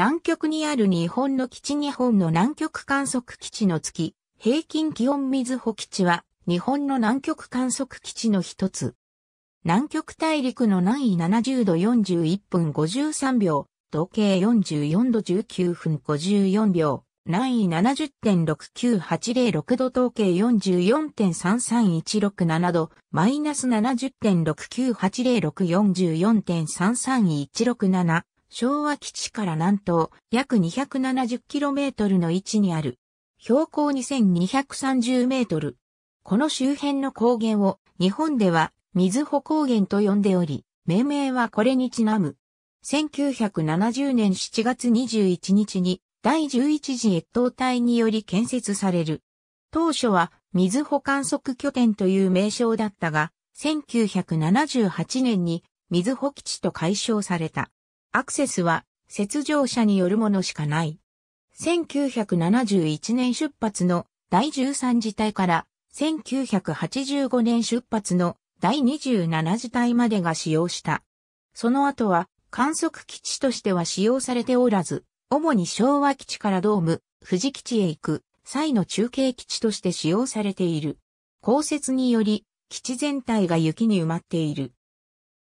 南極にある日本の基地日本の南極観測基地の月、平均気温水保基地は日本の南極観測基地の一つ。南極大陸の南緯70度41分53秒、時計44度19分54秒、南緯70.69806度統計44.33167度、マイナス70.6980644.33167、昭和基地から南東約 270km の位置にある標高 2230m。この周辺の高原を日本では水穂高原と呼んでおり、命名はこれにちなむ。1970年7月21日に第11次越冬隊により建設される。当初は水穂観測拠点という名称だったが、1978年に水穂基地と解消された。アクセスは、雪上車によるものしかない。1971年出発の第13次隊から、1985年出発の第27次隊までが使用した。その後は、観測基地としては使用されておらず、主に昭和基地からドーム、富士基地へ行く際の中継基地として使用されている。降雪により、基地全体が雪に埋まっている。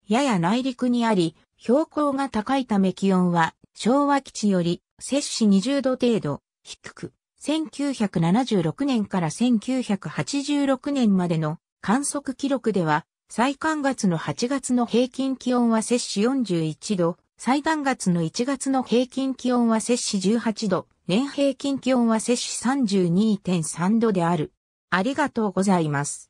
やや内陸にあり、標高が高いため気温は昭和基地より摂氏20度程度低く、1976年から1986年までの観測記録では、最寒月の8月の平均気温は摂氏41度、最暖月の1月の平均気温は摂氏18度、年平均気温は摂氏32.3度である。ありがとうございます。